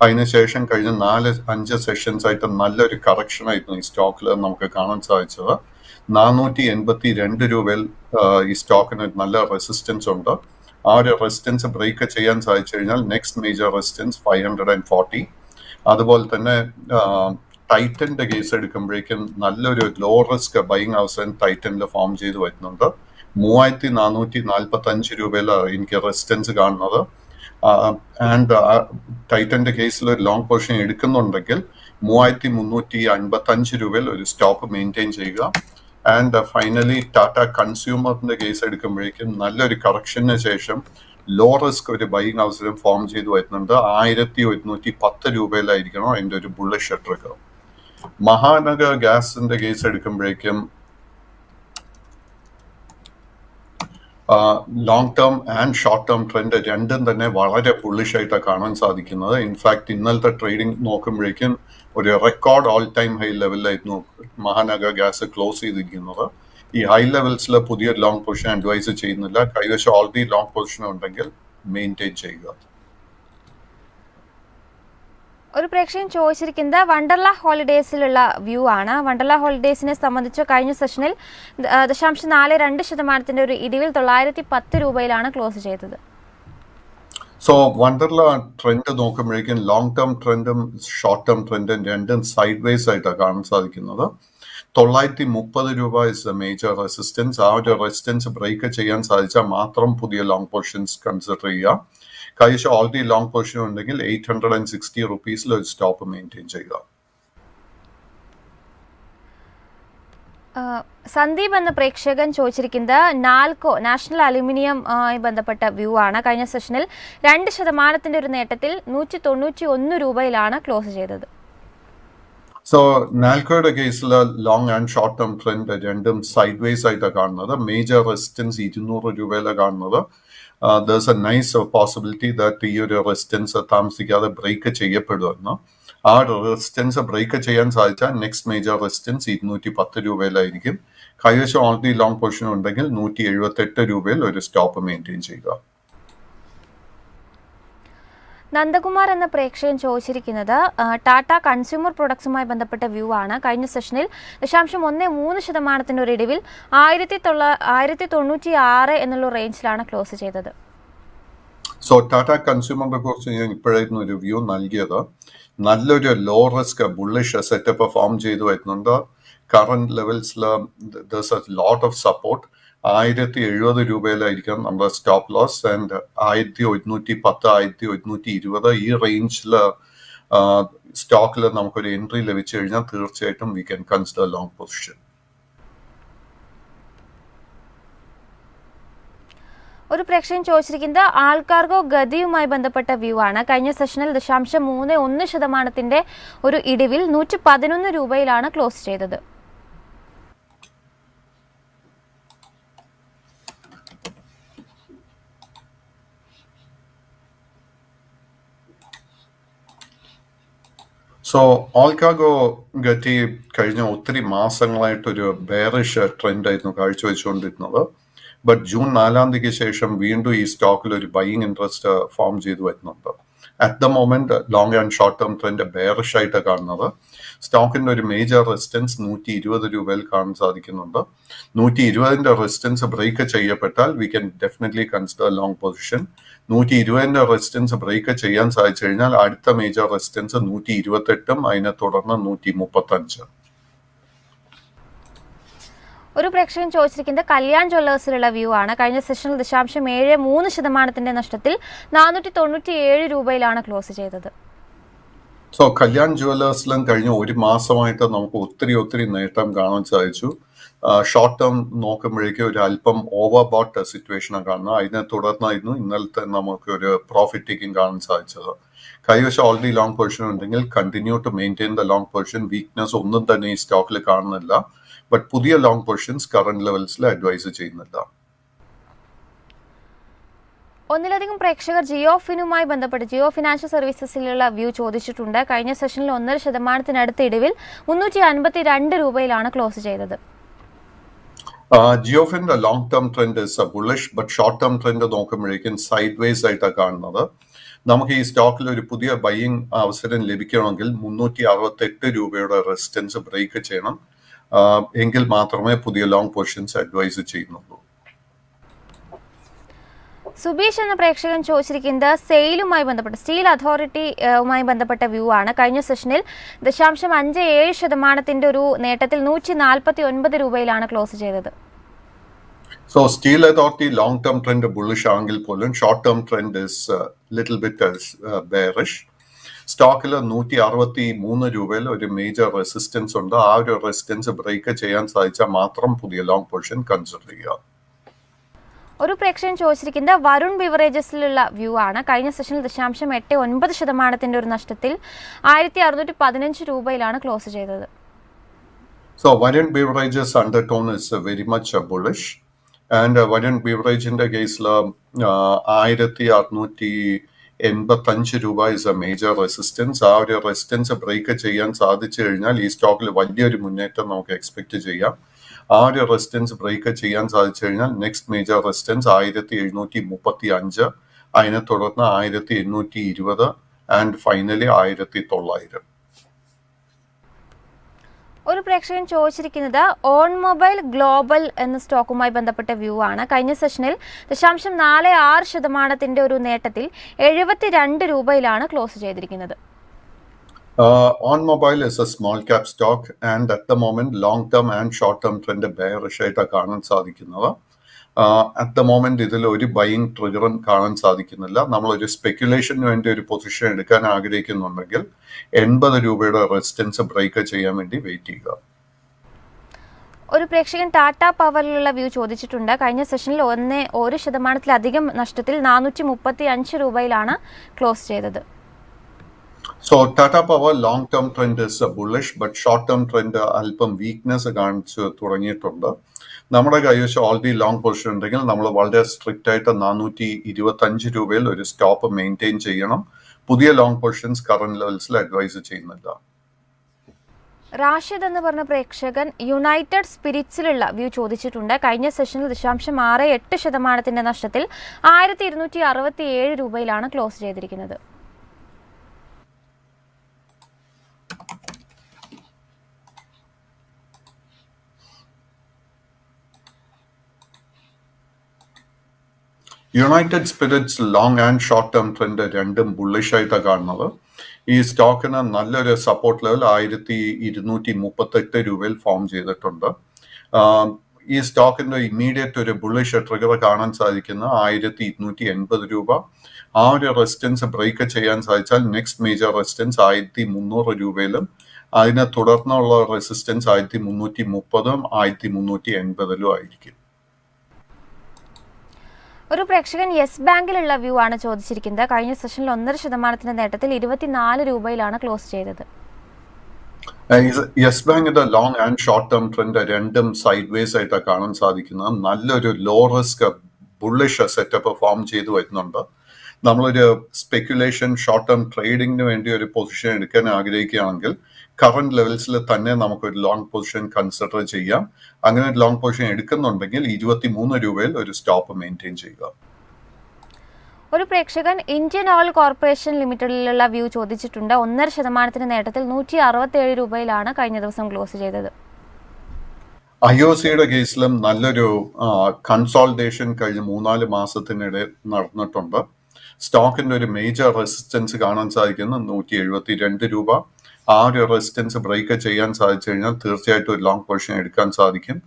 അതിനുശേഷം കഴിഞ്ഞ നാല് അഞ്ച് സെഷൻസ് ആയിട്ട് നല്ലൊരു കറക്ഷൻ ആയിരുന്നു ഈ സ്റ്റോക്കിൽ നമുക്ക് കാണാൻ സാധിച്ചത് നാനൂറ്റി എൺപത്തി രണ്ട് രൂപയിൽ ഈ സ്റ്റോക്കിന് നല്ല റെസിസ്റ്റൻസ് ഉണ്ട് ആ ഒരു റെസിസ്റ്റൻസ് ബ്രേക്ക് ചെയ്യാൻ സാധിച്ചു കഴിഞ്ഞാൽ next major resistance five hundred and forty അതുപോലെ തന്നെ ടൈറ്റന്റെ കേസ് എടുക്കുമ്പോഴേക്കും നല്ലൊരു ലോ റിസ്ക് ബൈങ് അവസരം ടൈറ്റനിൽ ഫോം ചെയ്ത് വരുന്നുണ്ട് മൂവായിരത്തി നാനൂറ്റി നാൽപ്പത്തി അഞ്ച് രൂപയിൽ എനിക്ക് റെസിസ്റ്റൻസ് കാണുന്നത് ആൻഡ് ടൈറ്റന്റെ കേസിൽ ഒരു ലോങ് പൊസിഷൻ എടുക്കുന്നുണ്ടെങ്കിൽ മൂവായിരത്തി മുന്നൂറ്റി അൻപത്തി അഞ്ച് രൂപയിൽ ഒരു സ്റ്റോപ്പ് മെയിൻറ്റെയിൻ ചെയ്യുക ആൻഡ് ഫൈനലി ടാറ്റ കൺസ്യൂമറിന്റെ കേസ് എടുക്കുമ്പോഴേക്കും നല്ലൊരു കറക്ഷന് ശേഷം ലോ റിസ്ക് ഒരു ബൈങ് അവസരം ഫോം ചെയ്തു വരുന്നുണ്ട് ആയിരത്തി ഒരുന്നൂറ്റി പത്ത് രൂപയിലായിരിക്കണം അതിൻ്റെ ഒരു ഷട്ടർ ഷട്ടർക്ക് മഹാനഗർ ഗ്യാസിന്റെ കേസ് എടുക്കുമ്പോഴേക്കും long term and short term trend രണ്ടും തന്നെ വളരെ പുള്ളിഷായിട്ടാണ് കാണാൻ സാധിക്കുന്നത് ഇൻഫാക്ട് ഇന്നലത്തെ ട്രേഡിംഗ് നോക്കുമ്പോഴേക്കും ഒരു റെക്കോർഡ് ഓൾ ടൈം ഹൈ ലെവലിലായിരുന്നു മഹാനഗർ ഗ്യാസ് ക്ലോസ് ചെയ്തിരിക്കുന്നത് ഈ ഹൈ ലെവൽസിൽ പുതിയ ലോങ് പൊസിഷൻ അഡ്വൈസ് ചെയ്യുന്നില്ല കൈവശം ഓൾറെഡി ലോങ് പൊസിഷൻ ഉണ്ടെങ്കിൽ മെയിൻറ്റെയിൻ ചെയ്യുക ഒരു പ്രേക്ഷകൻ ചോദിച്ചിരിക്കുന്നത് വണ്ടർല ഹോളിഡേസിലുള്ള വ്യൂ ആണ് വണ്ടർല ഹോളിഡേസിനെ സംബന്ധിച്ച് കഴിഞ്ഞ സെഷനിൽ ദശാംശം നാല് രണ്ട് ശതമാനത്തിന്റെ ഒരു ഇടിവിൽ തൊള്ളായിരത്തി പത്ത് രൂപയിലാണ് ക്ലോസ് ചെയ്തത് സോ വണ്ടർല ട്രെൻഡ് നോക്കുമ്പോഴേക്കും ലോങ് ടേം ട്രെൻഡും ഷോർട്ട് ടേം ട്രെൻഡും രണ്ടും സൈഡ് വൈസ് ആയിട്ടാണ് കാണാൻ സാധിക്കുന്നത് തൊള്ളായിരത്തി മുപ്പത് രൂപ ഇസ് എ മേജർ റെസിസ്റ്റൻസ് ആ ഒരു റെസിസ്റ്റൻസ് ബ്രേക്ക് ചെയ്യാൻ സാധിച്ചാൽ മാത്രം പുതിയ ലോങ് പൊസിഷൻസ് കൺസിഡർ ചെയ്യുക കഴിച്ച ഓൾറെഡി ലോങ് പൊസിഷൻ ഉണ്ടെങ്കിൽ എയ്റ്റ് ഹൺഡ്രഡ് ആൻഡ് സിക്സ്റ്റി റുപ്പീസിൽ ഒരു സ്റ്റോപ്പ് മെയിൻറ്റെയിൻ ചെയ്യുക സന്ദീപ് എന്ന പ്രേക്ഷകൻ ചോദിച്ചിരിക്കുന്നത് നാൽക്കോ നാഷണൽ അലുമിനിയം ബന്ധപ്പെട്ട വ്യൂ ആണ് കഴിഞ്ഞ സെഷനിൽ രണ്ട് ശതമാനത്തിൻ്റെ ഒരു നേട്ടത്തിൽ നൂറ്റി തൊണ്ണൂറ്റി ഒന്ന് രൂപയിലാണ് ക്ലോസ് ചെയ്തത് സോ നാൽക്കോയുടെ കേസിൽ long and short term trend രണ്ടും സൈഡ് വേസ് ആയിട്ടാണ് കാണുന്നത് മേജർ റെസിസ്റ്റൻസ് ഇരുന്നൂറ് രൂപയിലാണ് കാണുന്നത് this a nice possibility that ഈ ഒരു റെസിസ്റ്റൻസ് താമസിക്കാതെ ബ്രേക്ക് ചെയ്യപ്പെടുമെന്ന് ആ റെസിസ്റ്റൻസ് ബ്രേക്ക് ചെയ്യാൻ സാധിച്ചാൽ നെക്സ്റ്റ് മേജർ റെസിസ്റ്റൻസ് ഇരുന്നൂറ്റി പത്ത് രൂപയിലായിരിക്കും കൈവശം ഓൾറെഡി ലോങ് പൊസിഷൻ ഉണ്ടെങ്കിൽ നൂറ്റി എഴുപത്തെട്ട് രൂപയിൽ ഒരു സ്റ്റോപ്പ് മെയിൻറ്റെയിൻ ചെയ്യുക നന്ദകുമാർ എന്ന പ്രേക്ഷകൻ ചോദിച്ചിരിക്കുന്നത് ടാറ്റ കൺസ്യൂമർ പ്രൊഡക്ട്സുമായി ബന്ധപ്പെട്ട വ്യൂ ആണ് കഴിഞ്ഞ സെഷനിൽ ദശാംശം ഒന്ന് മൂന്ന് ശതമാനത്തിൻ്റെ ഒരു ഇടിവിൽ ആയിരത്തി തൊള്ള ആയിരത്തി തൊണ്ണൂറ്റി ആറ് എന്നുള്ള റേഞ്ചിലാണ് ക്ലോസ് ചെയ്തത് സോ ടാറ്റ കൺസ്യൂമറിനെ കുറിച്ച് ഞാൻ ഇപ്പോഴായിരുന്നു ഒരു വ്യൂ നൽകിയത് നല്ലൊരു low risk bullish setup form ചെയ്തു വരുന്നുണ്ട് കറണ്ട് ലെവൽസിൽ ലോട്ട് ഓഫ് സപ്പോർട്ട് ആയിരത്തി എഴുപത് രൂപയിലായിരിക്കും നമ്മുടെ സ്റ്റോപ്പ് ലോസ് ആൻഡ് ആയിരത്തി ഒരുന്നൂറ്റി പത്ത് ആയിരത്തി ഒരുന്നൂറ്റി ഇരുപത് ഈ റേഞ്ചിൽ സ്റ്റോക്കിൽ നമുക്കൊരു എൻട്രി ലഭിച്ചു കഴിഞ്ഞാൽ തീർച്ചയായിട്ടും we can consider long position ഒരു പ്രേക്ഷകൻ ചോദിച്ചിരിക്കുന്നത് ആൾക്കാർക്കോ ഗതിയുമായി ബന്ധപ്പെട്ട വ്യൂ ആണ് കഴിഞ്ഞ സെഷനിൽ ദശാംശം മൂന്ന് ഒന്ന് ശതമാനത്തിന്റെ ഒരു ഇടിവിൽ നൂറ്റി പതിനൊന്ന് രൂപയിലാണ് ക്ലോസ് ചെയ്തത് സോ ഓൾക്കാഗോ ഗറ്റി കഴിഞ്ഞ ഒത്തിരി മാസങ്ങളായിട്ടൊരു ബെയറിഷ് ട്രെൻഡ് ആയിരുന്നു കാഴ്ചവെച്ചുകൊണ്ടിരുന്നത് ബട്ട് ജൂൺ നാലാം തീയതിക്ക് ശേഷം വീണ്ടും ഈ സ്റ്റോക്കിൽ ഒരു ബൈയിങ് ഇൻട്രസ്റ്റ് ഫോം ചെയ്തു വരുന്നുണ്ട് at the moment long and short term trend bearish ആയിട്ട് കാണുന്നത് സ്റ്റോക്കിന്റെ ഒരു മേജർ റെസിസ്റ്റൻസ് നൂറ്റി ഇരുപത് രൂപയിൽ കാണാൻ സാധിക്കുന്നുണ്ട് നൂറ്റി ഇരുപതിന്റെ റെസിസ്റ്റൻസ് ബ്രേക്ക് ചെയ്യപ്പെട്ടാൽ we can definitely consider long position നൂറ്റി ഇരുപതിന്റെ റെസിസ്റ്റൻസ് ബ്രേക്ക് ചെയ്യാൻ സാധിച്ചു കഴിഞ്ഞാൽ അടുത്ത മേജർ റെസിസ്റ്റൻസ് നൂറ്റി ഇരുപത്തെട്ടും അതിനെ തുടർന്ന് നൂറ്റി മുപ്പത്തഞ്ച് ഒരു പ്രേക്ഷകൻ ചോദിച്ചിരിക്കുന്നത് കല്യാൺ ജ്വല്ലേഴ്സിലുള്ള വ്യൂ ആണ് കഴിഞ്ഞ സെഷനിൽ ദശാംശം ഏഴ് മൂന്ന് ശതമാനത്തിന്റെ നഷ്ടത്തിൽ നാനൂറ്റി തൊണ്ണൂറ്റി ഏഴ് രൂപയിലാണ് ക്ലോസ് ചെയ്തത് സോ കല്യാൺ ജ്വല്ലേഴ്സിലും കഴിഞ്ഞ ഒരു മാസമായിട്ട് നമുക്ക് ഒത്തിരി ഒത്തിരി നേട്ടം കാണാൻ സാധിച്ചു ഷോർട്ട് ടേം നോക്കുമ്പോഴേക്ക് ഒരു അല്പം ഓവർ ബോട്ട് സിറ്റുവേഷനാണ് കാണുന്നത് അതിനെ തുടർന്നായിരുന്നു ഇന്നലത്തെ നമുക്ക് ഒരു പ്രോഫിറ്റ് ടേക്കിംഗ് കാണാൻ സാധിച്ചത് കൈവശം ഓൾറെഡി ലോങ് പൊസിഷൻ ഉണ്ടെങ്കിൽ continue to maintain the long position weakness ഒന്നും തന്നെ ഈ സ്റ്റോക്കിൽ കാണുന്നില്ല ബട്ട് പുതിയ ലോങ് പൊസിഷൻസ് കറണ്ട് ലെവൽസിൽ അഡ്വൈസ് ചെയ്യുന്നില്ല ഒന്നിലധികം പ്രേക്ഷകർ ജിയോഫിനുമായി ബന്ധപ്പെട്ട് ജിയോ ഫിനാൻഷ്യൽ സർവീസസിലുള്ള വ്യൂ ചോദിച്ചിട്ടുണ്ട് കഴിഞ്ഞ സെഷനിൽ ഒന്നര ശതമാനത്തിനടുത്ത ഇടിവിൽ മുന്നൂറ്റി അൻപത്തി രണ്ട് രൂപയിലാണ് ക്ലോസ് ചെയ്തത് ജിയോഫിൻ്റെ long term trend is a bullish but short term trend നോക്കുമ്പോഴേക്കും സൈഡ്വേസ് ആയിട്ടാണ് കാണുന്നത് നമുക്ക് ഈ സ്റ്റോക്കിൽ ഒരു പുതിയ ബൈയിങ് അവസരം ലഭിക്കണമെങ്കിൽ മുന്നൂറ്റി അറുപത്തെട്ട് രൂപയുടെ റെസിസ്റ്റൻസ് ബ്രേക്ക് ചെയ്യണം എങ്കിൽ മാത്രമേ പുതിയ ലോങ് പൊസിഷൻസ് അഡ്വൈസ് ചെയ്യുന്നുള്ളൂ സുബീഷ് എന്ന പ്രേക്ഷകൻ ചോദിച്ചിരിക്കുന്നത് സെയിലുമായി ബന്ധപ്പെട്ട് സ്റ്റീൽ അതോറിറ്റിയുമായി ബന്ധപ്പെട്ട വ്യൂ ആണ് കഴിഞ്ഞ സെഷനിൽ ദശാംശം അഞ്ച് ഏഴ് ശതമാനത്തിന്റെ ഒരു നേട്ടത്തിൽ നൂറ്റി നാൽപ്പത്തി ഒൻപത് രൂപയിലാണ് ക്ലോസ് ചെയ്തത് so steel authority long term trend bullish ആണെങ്കിൽ പോലും short term trend is little bit bearish സ്റ്റോക്കിൽ നൂറ്റി അറുപത്തി മൂന്ന് രൂപയിൽ ഒരു മേജർ റെസിസ്റ്റൻസ് ഉണ്ട് ആ ഒരു റെസിസ്റ്റൻസ് ബ്രേക്ക് ചെയ്യാൻ സാധിച്ചാൽ മാത്രം പുതിയ ലോങ് പൊസിഷൻ കൺസിഡർ ചെയ്യുക ഒരു പ്രേക്ഷകൻ ചോദിച്ചിരിക്കുന്നത് വരുൺ ബിവറേജസിലുള്ള വ്യൂ ആണ് കഴിഞ്ഞ സെഷനിൽ ദശാംശം എട്ട് ഒൻപത് ശതമാനത്തിന്റെ ഒരു നഷ്ടത്തിൽ ആയിരത്തി അറുന്നൂറ്റി പതിനഞ്ച് രൂപയിലാണ് ക്ലോസ് ചെയ്തത് so Varun beverages under tone is very much bullish and Varun ബിവറേജിൻ്റെ കേസിൽ ആയിരത്തി അറുന്നൂറ്റി അഞ്ച് രൂപ ഇസ് എ മേജർ റെസിസ്റ്റൻസ് ആ ഒരു റെസിസ്റ്റൻസ് ബ്രേക്ക് ചെയ്യാൻ സാധിച്ചു കഴിഞ്ഞാൽ ഈ സ്റ്റോക്കിൽ വലിയൊരു മുന്നേറ്റം നമുക്ക് എക്സ്പെക്ട് ചെയ്യാം ആ ഒരു റെസിസ്റ്റൻസ് ബ്രേക്ക് ചെയ്യാൻ സാധിച്ചു കഴിഞ്ഞാൽ നെക്സ്റ്റ് മേജർ റെസിസ്റ്റൻസ് ആയിരത്തി എഴുന്നൂറ്റി മുപ്പത്തി അഞ്ച് അതിനെ തുടർന്ന് ആയിരത്തി എണ്ണൂറ്റി ഇരുപത് ആൻഡ് ഫൈനലി ആയിരത്തി തൊള്ളായിരം ഒരു പ്രേക്ഷകൻ ചോദിച്ചിരിക്കുന്നത് ഓൺ മൊബൈൽ ഗ്ലോബൽ എന്ന സ്റ്റോക്കുമായി ബന്ധപ്പെട്ട വ്യൂ ആണ് കഴിഞ്ഞ സെഷനിൽ ദശാംശം നാല് ആറ് ശതമാനത്തിന്റെ ഒരു നേട്ടത്തിൽ എഴുപത്തിരണ്ട് രൂപയിലാണ് ക്ലോസ് ചെയ്തിരിക്കുന്നത് Uh, on Mobile is a small cap stock, and at the moment, long-term and short-term trend bearish ആയിട്ടാണ് കാണാൻ uh, at at moment, it is ഒരു buying trigger. കാണാൻ സാധിക്കുന്നില്ല a speculation വേണ്ടി ഒരു പൊസിഷൻ എടുക്കാൻ ആഗ്രഹിക്കുന്നുണ്ടെങ്കിൽ എൺപത് രൂപയുടെ റെസിസ്റ്റൻസ് ബ്രേക്ക് ചെയ്യാൻ വേണ്ടി വെയിറ്റ് ചെയ്യുക ഒരു പ്രേക്ഷകൻ ടാറ്റ പവറിലുള്ള വ്യൂ ചോദിച്ചിട്ടുണ്ട് കഴിഞ്ഞ സെഷനിൽ ഒന്ന് ഒരു ശതമാനത്തിലധികം നഷ്ടത്തിൽ നാനൂറ്റി മുപ്പത്തി അഞ്ച് രൂപയിലാണ് ക്ലോസ് ചെയ്തത് So Tata Power long-term trend is bullish, but short-term trend അല്പം വീക്ക്നെസ് കാണിച്ച് തുടങ്ങിയിട്ടുണ്ട് നമ്മുടെ കൈവശം ഓൾറെഡി ലോങ് പൊസിഷൻ ഉണ്ടെങ്കിൽ നമ്മൾ വളരെ സ്ട്രിക്റ്റ് ആയിട്ട് നാനൂറ്റി ഇരുപത്തഞ്ച് രൂപയിൽ ഒരു സ്റ്റോപ്പ് മെയിൻറ്റെയിൻ ചെയ്യണം പുതിയ ലോങ് പൊസിഷൻസ് കറന്റ് ലെവൽസിൽ അഡ്വൈസ് ചെയ്യുന്നില്ല റാഷിദ് എന്ന് പറഞ്ഞ പ്രേക്ഷകൻ യുണൈറ്റഡ് സ്പിരിറ്റ്സിലുള്ള വ്യൂ ചോദിച്ചിട്ടുണ്ട് കഴിഞ്ഞ സെഷനിൽ ദശാംശം ആറ് എട്ട് ശതമാനത്തിന്റെ നഷ്ടത്തിൽ ആയിരത്തി ഇരുന്നൂറ്റി അറുപത്തി ഏഴ് രൂപയിലാണ് ക്ലോസ് ചെയ്തിരിക്കുന്നത് united spirits long and short term trend രണ്ടും ബുള്ളിഷായിട്ടാണ് കാണുന്നത് ഈ സ്റ്റോക്കിന് നല്ലൊരു സപ്പോർട്ട് ലെവൽ ആയിരത്തി ഇരുന്നൂറ്റി മുപ്പത്തെട്ട് രൂപയിൽ ഫോം ചെയ്തിട്ടുണ്ട് ഈ സ്റ്റോക്കിന്റെ ഇമ്മീഡിയറ്റ് ഒരു ബുള്ളിഷ് ട്രിഗർ കാണാൻ സാധിക്കുന്ന ആയിരത്തി ഇരുന്നൂറ്റി എൺപത് രൂപ ആ ഒരു റെസിസ്റ്റൻസ് ബ്രേക്ക് ചെയ്യാൻ സാധിച്ചാൽ നെക്സ്റ്റ് മേജർ റെസിസ്റ്റൻസ് ആയിരത്തി മുന്നൂറ് രൂപയിലും അതിനെ തുടർന്നുള്ള റെസിസ്റ്റൻസ് ആയിരത്തി മുന്നൂറ്റി മുപ്പതും ആയിരത്തി മുന്നൂറ്റി എൺപതിലും ആയിരിക്കും ഒരു പ്രേക്ഷകൻ യെസ് ബാങ്കിലുള്ള വ്യൂ ആണ് ചോദിച്ചിരിക്കുന്നത് കഴിഞ്ഞ സെഷനിൽ ഒന്നര ശതമാനത്തിന്റെ നേട്ടത്തിൽ ഇരുപത്തിനാല് രൂപയിലാണ് ക്ലോസ് ചെയ്തത് യെസ് ബാങ്കിന്റെ long and short term trend രണ്ടും സൈഡ് വേസ് ആയിട്ടാണ് കാണാൻ സാധിക്കുന്നത് നല്ലൊരു low risk bullish setup form ചെയ്തു വരുന്നുണ്ട് നമ്മളൊരു സ്പെക്യുലേഷൻ ഷോർട്ട് ടേം ട്രേഡിങ്ങിന് വേണ്ടി ഒരു പൊസിഷൻ എടുക്കാൻ ആഗ്രഹിക്കുകയാണെങ്കിൽ കറണ്ട് ലെവൽസിൽ തന്നെ നമുക്ക് ഒരു ലോങ് പൊസിഷൻ കൺസിഡർ ചെയ്യാം അങ്ങനെ ഒരു ലോങ് പൊസിഷൻ എടുക്കുന്നുണ്ടെങ്കിൽ ഇരുപത്തി മൂന്ന് രൂപയിൽ ഒരു സ്റ്റോപ്പ് മെയിൻറ്റെയിൻ ചെയ്യുക ഒരു പ്രേക്ഷകൻ ഇന്ത്യൻ ഓയിൽ കോർപ്പറേഷൻ ലിമിറ്റഡിലുള്ള വ്യൂ ചോദിച്ചിട്ടുണ്ട് ഒന്നര ശതമാനത്തിന് നേട്ടത്തിൽ നൂറ്റി അറുപത്തേഴ് രൂപയിലാണ് കഴിഞ്ഞ ദിവസം ക്ലോസ് ചെയ്തത് ഐ ഒ സിയുടെ കേസിലും നല്ലൊരു കൺസോൾട്ടേഷൻ കഴിഞ്ഞ മൂന്നാല് മാസത്തിനിടെ നടന്നിട്ടുണ്ട് സ്റ്റോക്കിന്റെ ഒരു മേജർ റെസിസ്റ്റൻസ് കാണാൻ സാധിക്കുന്നത് നൂറ്റി എഴുപത്തി രണ്ട് രൂപ ആ ഒരു റെസിസ്റ്റൻസ് ബ്രേക്ക് ചെയ്യാൻ സാധിച്ചു കഴിഞ്ഞാൽ തീർച്ചയായിട്ടും ഒരു ലോങ് പൊസിഷൻ എടുക്കാൻ സാധിക്കും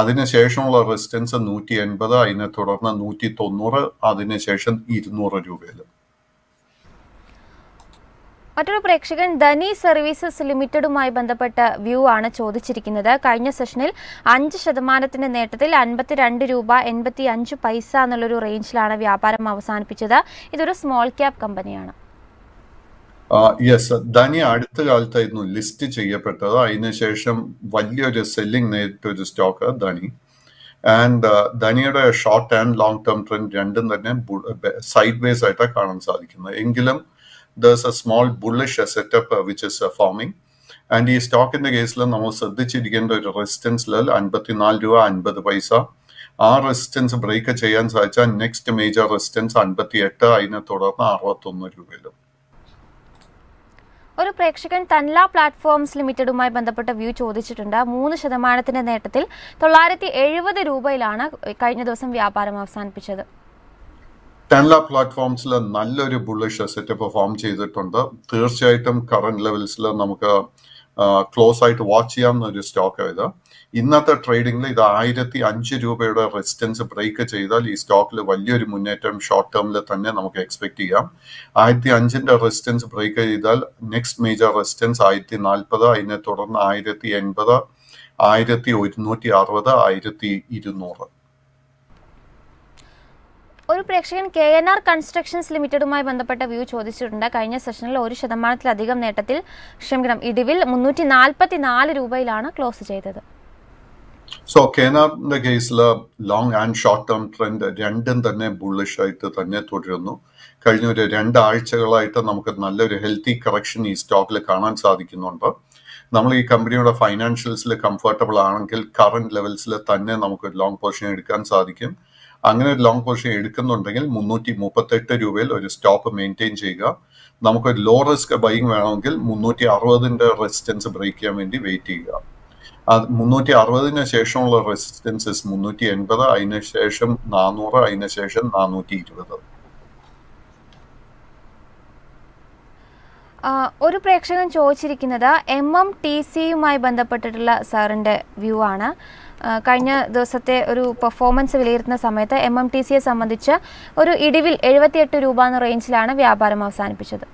അതിനുശേഷമുള്ള റെസിസ്റ്റൻസ് നൂറ്റി എൺപത് അതിനെ തുടർന്ന് നൂറ്റി തൊണ്ണൂറ് അതിനുശേഷം ഇരുന്നൂറ് രൂപയിൽ മറ്റൊരു പ്രേക്ഷകൻ ധനി സർവീസസ് ലിമിറ്റഡുമായി ബന്ധപ്പെട്ട വ്യൂ ആണ് ചോദിച്ചിരിക്കുന്നത് കഴിഞ്ഞ സെഷനിൽ അഞ്ച് ശതമാനത്തിന്റെ നേട്ടത്തിൽ അൻപത്തിരണ്ട് രൂപ എൺപത്തി അഞ്ച് പൈസ എന്നുള്ളൊരു റേഞ്ചിലാണ് വ്യാപാരം അവസാനിപ്പിച്ചത് ഇതൊരു സ്മോൾ ക്യാപ് കമ്പനിയാണ് യെസ് ധനി അടുത്ത കാലത്തായിരുന്നു ലിസ്റ്റ് ചെയ്യപ്പെട്ടത് അതിനുശേഷം വലിയൊരു സെല്ലിംഗ് നേരിട്ട ഒരു സ്റ്റോക്ക് ധനി ആൻഡ് uh, ധനിയുടെ short and long term trend രണ്ടും തന്നെ സൈഡ് വേസ് ആയിട്ടാണ് കാണാൻ സാധിക്കുന്നത് എങ്കിലും the small bullish setup which is forming and ഈ സ്റ്റോക്കിന്റെ കേസിൽ നമ്മൾ ശ്രദ്ധിച്ചിരിക്കേണ്ട ഒരു റെസിസ്റ്റൻസ് ലെവൽ അൻപത്തിനാല് രൂപ അൻപത് പൈസ ആ റെസിസ്റ്റൻസ് ബ്രേക്ക് ചെയ്യാൻ സാധിച്ചാൽ നെക്സ്റ്റ് മേജർ റെസിസ്റ്റൻസ് അൻപത്തി എട്ട് അതിനെ തുടർന്ന് അറുപത്തൊന്ന് രൂപയിലും ഒരു പ്രേക്ഷകൻ തൻല പ്ലാറ്റ്ഫോംസ് ലിമിറ്റഡുമായി ബന്ധപ്പെട്ട വ്യൂ ചോദിച്ചിട്ടുണ്ട് മൂന്ന് ശതമാനത്തിന്റെ നേട്ടത്തിൽ തൊള്ളായിരത്തി എഴുപത് രൂപയിലാണ് കഴിഞ്ഞ ദിവസം വ്യാപാരം അവസാനിപ്പിച്ചത് ടെൻല പ്ലാറ്റ്ഫോംസിൽ നല്ലൊരു ബുള്ളിഷ് സെറ്റ് പെർഫോം ചെയ്തിട്ടുണ്ട് തീർച്ചയായിട്ടും കറന്റ് ലെവൽസിൽ നമുക്ക് ക്ലോസ് ആയിട്ട് വാച്ച് ചെയ്യാവുന്ന ഒരു സ്റ്റോക്കാണ് ഇത് ഇന്നത്തെ ട്രേഡിംഗിൽ ഇത് ആയിരത്തി അഞ്ച് രൂപയുടെ റെസിസ്റ്റൻസ് ബ്രേക്ക് ചെയ്താൽ ഈ സ്റ്റോക്കിൽ വലിയൊരു മുന്നേറ്റം ഷോർട്ട് ടേമിൽ തന്നെ നമുക്ക് എക്സ്പെക്ട് ചെയ്യാം ആയിരത്തി അഞ്ചിന്റെ റെസിസ്റ്റൻസ് ബ്രേക്ക് ചെയ്താൽ നെക്സ്റ്റ് മേജർ റെസിസ്റ്റൻസ് ആയിരത്തി നാൽപ്പത് അതിനെ തുടർന്ന് ആയിരത്തി എൺപത് ആയിരത്തി ഒരുന്നൂറ്റി അറുപത് ആയിരത്തി ഇരുന്നൂറ് ഒരു പ്രേക്ഷകൻ കെ എൻ ആർ കൺസ്ട്രക്ഷൻസ് ലിമിറ്റഡുമായി ബന്ധപ്പെട്ട വ്യൂ ചോദിച്ചിട്ടുണ്ട് കഴിഞ്ഞ സെഷനിൽ ഒരു ശതമാനത്തിലധികം നേട്ടത്തിൽ ക്ഷമിക്കണം ഇടിവിൽ മുന്നൂറ്റി നാൽപ്പത്തി നാല് രൂപയിലാണ് ക്ലോസ് ചെയ്തത് സോ കേനാറിന്റെ കേസിൽ long and short term trend രണ്ടും തന്നെ ബുള്ളിഷ് ആയിട്ട് തന്നെ തുടരുന്നു കഴിഞ്ഞ ഒരു രണ്ടാഴ്ചകളായിട്ട് നമുക്ക് നല്ലൊരു ഹെൽത്തി കറക്ഷൻ ഈ സ്റ്റോക്കിൽ കാണാൻ സാധിക്കുന്നുണ്ട് നമ്മൾ ഈ കമ്പനിയുടെ ഫൈനാൻഷ്യൽസിൽ കംഫർട്ടബിൾ ആണെങ്കിൽ കറന്റ് ലെവൽസിൽ തന്നെ നമുക്ക് ലോങ് പൊസിഷൻ എടുക്കാൻ സാധിക്കും അങ്ങനെ ഒരു ലോങ് പൊസിഷൻ എടുക്കുന്നുണ്ടെങ്കിൽ മുന്നൂറ്റി മുപ്പത്തെട്ട് രൂപയിൽ ഒരു സ്റ്റോപ്പ് മെയിൻറ്റെയിൻ ചെയ്യുക നമുക്കൊരു ലോ റിസ്ക് ബൈങ് വേണമെങ്കിൽ മുന്നൂറ്റി അറുപതിൻ്റെ റെസിസ്റ്റൻസ് ബ്രേക്ക് ചെയ്യാൻ വേണ്ടി വെയിറ്റ് ചെയ്യുക അത് മുന്നൂറ്റി അറുപതിന് ശേഷമുള്ള റെസിസ്റ്റൻസസ് മുന്നൂറ്റി എൺപത് അതിന് ശേഷം നാനൂറ് അതിന് ശേഷം നാനൂറ്റി ഇരുപത് ഒരു പ്രേക്ഷകൻ ചോദിച്ചിരിക്കുന്നത് എം എം ടി സിയുമായി ബന്ധപ്പെട്ടിട്ടുള്ള സാറിൻ്റെ വ്യൂ ആണ് കഴിഞ്ഞ ദിവസത്തെ ഒരു പെർഫോമൻസ് വിലയിരുത്തുന്ന സമയത്ത് എം എം ടി സിയെ സംബന്ധിച്ച് ഒരു ഇടിവിൽ എഴുപത്തിയെട്ട് രൂപ എന്ന റേഞ്ചിലാണ് വ്യാപാരം അവസാനിപ്പിച്ചത്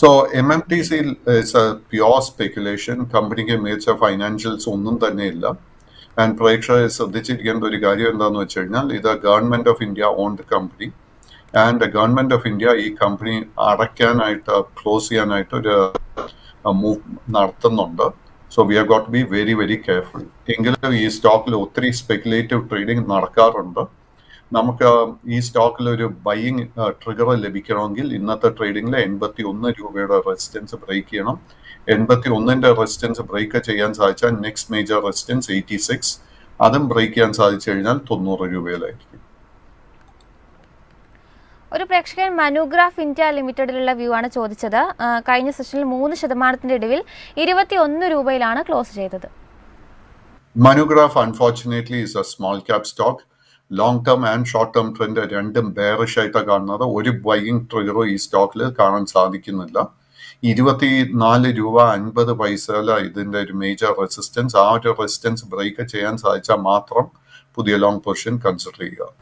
സോ എം എം ടി സിയിൽ ഇറ്റ്സ് എ പ്യോർ സ്പെക്കുലേഷൻ കമ്പനിക്ക് മികച്ച ഫൈനാൻഷ്യൽസ് ഒന്നും തന്നെയില്ല ആൻഡ് പ്രേക്ഷകരെ ശ്രദ്ധിച്ചിരിക്കേണ്ട ഒരു കാര്യം എന്താണെന്ന് വെച്ച് കഴിഞ്ഞാൽ ഇത് government of India owned company and government of India ഈ കമ്പനി അടയ്ക്കാനായിട്ട് ക്ലോസ് ചെയ്യാനായിട്ട് ഒരു മൂവ് uh, നടത്തുന്നുണ്ട് so we have got be very very careful എങ്കിലും ഈ സ്റ്റോക്കിൽ ഒത്തിരി സ്പെക്കുലേറ്റീവ് ട്രേഡിംഗ് നടക്കാറുണ്ട് നമുക്ക് ഈ സ്റ്റോക്കിൽ ഒരു ബൈയിങ് ട്രിഗർ ലഭിക്കണമെങ്കിൽ ഇന്നത്തെ ട്രേഡിംഗിൽ എൺപത്തി ഒന്ന് രൂപയുടെ റെസിസ്റ്റൻസ് ബ്രേക്ക് ചെയ്യണം എൺപത്തി ഒന്നിന്റെ റെസിസ്റ്റൻസ് ബ്രേക്ക് ചെയ്യാൻ സാധിച്ചാൽ next major resistance eighty six അതും ബ്രേക്ക് ചെയ്യാൻ സാധിച്ചു കഴിഞ്ഞാൽ തൊണ്ണൂറ് രൂപയിലായിരിക്കും ഒരു പ്രേക്ഷകൻ മനുഗ്രാഫ് ഇന്ത്യ ലിമിറ്റഡിലുള്ള വ്യൂ ആണ് ചോദിച്ചത് കഴിഞ്ഞ സെഷനിൽ മൂന്ന് ശതമാനത്തിന്റെ ഇടവിൽ ഇരുപത്തി ഒന്ന് രൂപയിലാണ് ക്ലോസ് ചെയ്തത് Manugraph unfortunately is a small cap stock long term and short term trend രണ്ടും ബേറിഷ് ആയിട്ടാണ് കാണുന്നത് ഒരു ബൈയിങ് ട്രിഗറും ഈ സ്റ്റോക്കിൽ കാണാൻ സാധിക്കുന്നില്ല ഇരുപത്തി നാല് രൂപ അൻപത് പൈസയില ഇതിൻ്റെ ഒരു മേജർ റെസിസ്റ്റൻസ് ആ ഒരു റെസിസ്റ്റൻസ് ബ്രേക്ക് ചെയ്യാൻ സാധിച്ചാൽ മാത്രം പുതിയ ലോങ് പൊസിഷൻ കൺസിഡർ ചെയ്യുക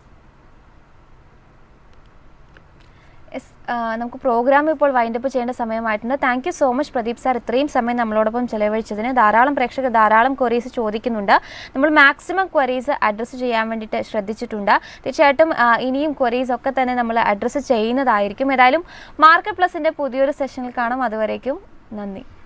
നമുക്ക് പ്രോഗ്രാം ഇപ്പോൾ വൈൻഡപ്പ് ചെയ്യേണ്ട സമയമായിട്ടുണ്ട് thank you so much Pradeep sir ഇത്രയും സമയം നമ്മളോടൊപ്പം ചെലവഴിച്ചതിന് ധാരാളം പ്രേക്ഷകർ ധാരാളം ക്വറീസ് ചോദിക്കുന്നുണ്ട് നമ്മൾ മാക്സിമം ക്വറീസ് അഡ്രസ്സ് ചെയ്യാൻ വേണ്ടിയിട്ട് ശ്രദ്ധിച്ചിട്ടുണ്ട് തീർച്ചയായിട്ടും ഇനിയും ക്വറീസ് ഒക്കെ തന്നെ നമ്മൾ അഡ്രസ്സ് ചെയ്യുന്നതായിരിക്കും ഏതായാലും മാർക്കറ്റ് പ്ലസിൻ്റെ പുതിയൊരു സെഷനിൽ കാണാം അതുവരേക്കും നന്ദി